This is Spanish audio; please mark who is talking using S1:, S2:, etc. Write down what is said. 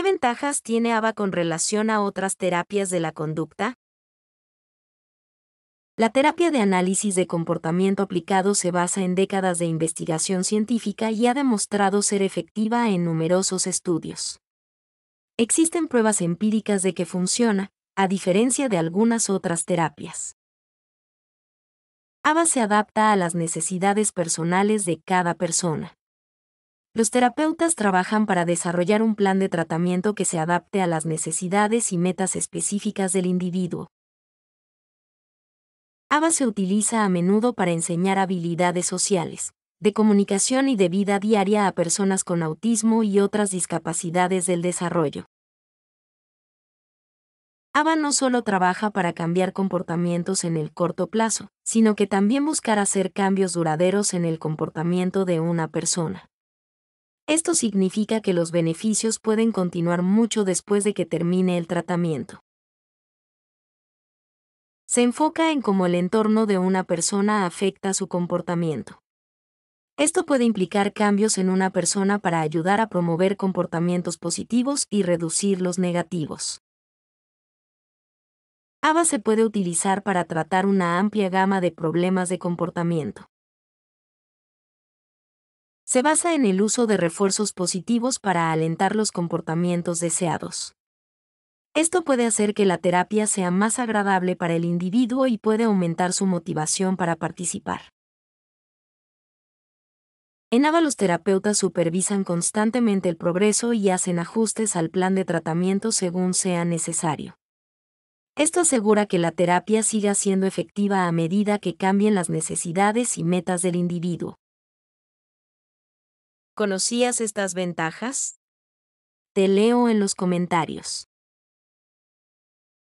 S1: ¿Qué ventajas tiene ABA con relación a otras terapias de la conducta? La terapia de análisis de comportamiento aplicado se basa en décadas de investigación científica y ha demostrado ser efectiva en numerosos estudios. Existen pruebas empíricas de que funciona, a diferencia de algunas otras terapias. ABA se adapta a las necesidades personales de cada persona. Los terapeutas trabajan para desarrollar un plan de tratamiento que se adapte a las necesidades y metas específicas del individuo. ABA se utiliza a menudo para enseñar habilidades sociales, de comunicación y de vida diaria a personas con autismo y otras discapacidades del desarrollo. ABA no solo trabaja para cambiar comportamientos en el corto plazo, sino que también buscar hacer cambios duraderos en el comportamiento de una persona. Esto significa que los beneficios pueden continuar mucho después de que termine el tratamiento. Se enfoca en cómo el entorno de una persona afecta su comportamiento. Esto puede implicar cambios en una persona para ayudar a promover comportamientos positivos y reducir los negativos. ABA se puede utilizar para tratar una amplia gama de problemas de comportamiento se basa en el uso de refuerzos positivos para alentar los comportamientos deseados. Esto puede hacer que la terapia sea más agradable para el individuo y puede aumentar su motivación para participar. En AVA los terapeutas supervisan constantemente el progreso y hacen ajustes al plan de tratamiento según sea necesario. Esto asegura que la terapia siga siendo efectiva a medida que cambien las necesidades y metas del individuo. ¿Conocías estas ventajas? Te leo en los comentarios.